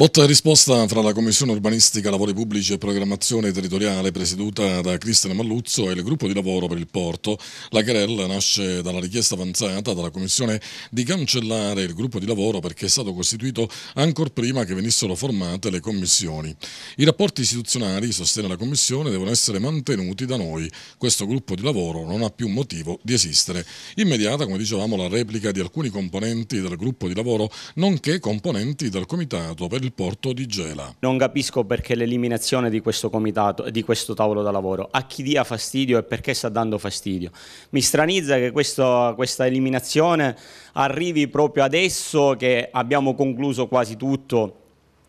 Botta e risposta fra la Commissione Urbanistica, Lavori Pubblici e Programmazione Territoriale presieduta da Cristian Malluzzo e il gruppo di lavoro per il porto. La querella nasce dalla richiesta avanzata dalla Commissione di cancellare il gruppo di lavoro perché è stato costituito ancor prima che venissero formate le commissioni. I rapporti istituzionali, sostiene la Commissione, devono essere mantenuti da noi. Questo gruppo di lavoro non ha più motivo di esistere. Immediata, come dicevamo, la replica di alcuni componenti del gruppo di lavoro, nonché componenti del Comitato per il del porto di Gela. Non capisco perché l'eliminazione di questo comitato e di questo tavolo da lavoro, a chi dia fastidio e perché sta dando fastidio. Mi stranizza che questo, questa eliminazione arrivi proprio adesso che abbiamo concluso quasi tutto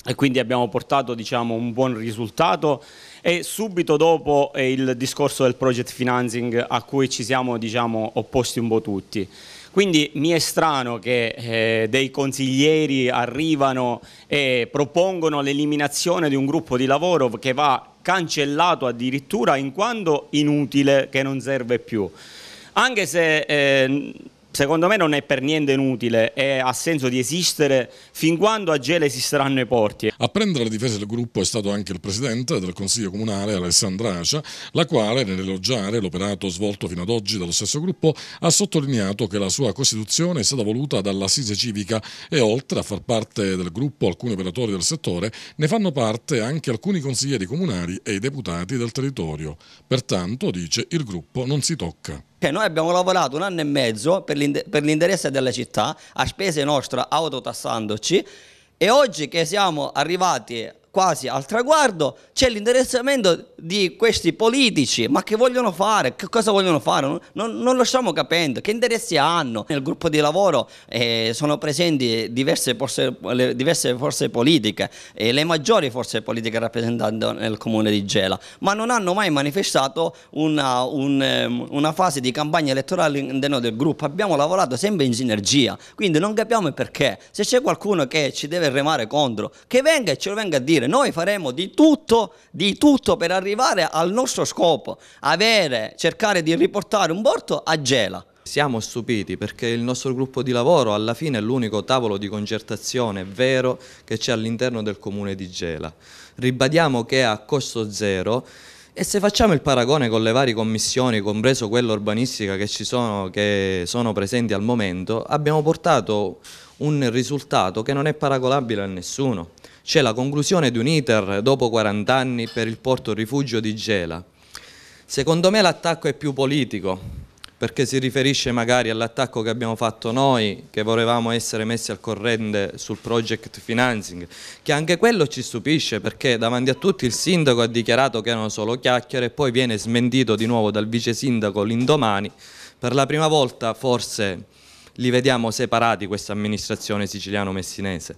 e quindi abbiamo portato diciamo, un buon risultato e subito dopo eh, il discorso del project financing a cui ci siamo diciamo, opposti un po' tutti. Quindi mi è strano che eh, dei consiglieri arrivano e propongono l'eliminazione di un gruppo di lavoro che va cancellato addirittura in quanto inutile, che non serve più. Anche se eh, secondo me non è per niente inutile e ha senso di esistere fin quando a Gela esisteranno i porti. A prendere la difesa del gruppo è stato anche il presidente del Consiglio Comunale Alessandra Acia, la quale nell'elogiare l'operato svolto fino ad oggi dallo stesso gruppo ha sottolineato che la sua costituzione è stata voluta dalla Sise civica e oltre a far parte del gruppo alcuni operatori del settore ne fanno parte anche alcuni consiglieri comunali e i deputati del territorio. Pertanto, dice, il gruppo non si tocca. Cioè noi abbiamo lavorato un anno e mezzo per, l'interesse della città, a spese nostre, autotassandoci, e oggi che siamo arrivati quasi al traguardo c'è l'interessamento di questi politici, ma che vogliono fare? Che cosa vogliono fare? Non, non lo stiamo capendo, che interessi hanno? Nel gruppo di lavoro eh, sono presenti diverse forze, diverse forze politiche, eh, le maggiori forze politiche rappresentate nel comune di Gela, ma non hanno mai manifestato una, un, ehm, una fase di campagna elettorale all'interno del gruppo, abbiamo lavorato sempre in sinergia, quindi non capiamo il perché. Se c'è qualcuno che ci deve remare contro, che venga e ce lo venga a dire, noi faremo di tutto, di tutto per arrivare arrivare al nostro scopo, avere, cercare di riportare un porto a Gela. Siamo stupiti perché il nostro gruppo di lavoro alla fine è l'unico tavolo di concertazione vero che c'è all'interno del comune di Gela. Ribadiamo che è a costo zero e se facciamo il paragone con le varie commissioni, compreso quella urbanistica che, sono, che sono presenti al momento, abbiamo portato un risultato che non è paragonabile a nessuno. C'è la conclusione di un iter dopo 40 anni per il porto rifugio di Gela. Secondo me l'attacco è più politico, perché si riferisce magari all'attacco che abbiamo fatto noi, che volevamo essere messi al corrente sul project financing, che anche quello ci stupisce perché davanti a tutti il sindaco ha dichiarato che erano solo chiacchiere e poi viene smentito di nuovo dal vice sindaco l'indomani, per la prima volta forse li vediamo separati questa amministrazione siciliano-messinese.